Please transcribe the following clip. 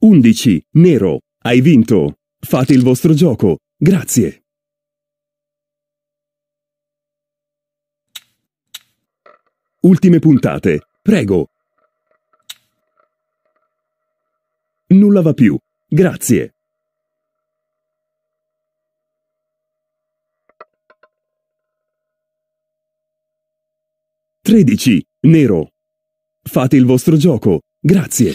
11. Nero. Hai vinto. Fate il vostro gioco. Grazie. Ultime puntate. Prego. Nulla va più. Grazie. Tredici. Nero. Fate il vostro gioco. Grazie.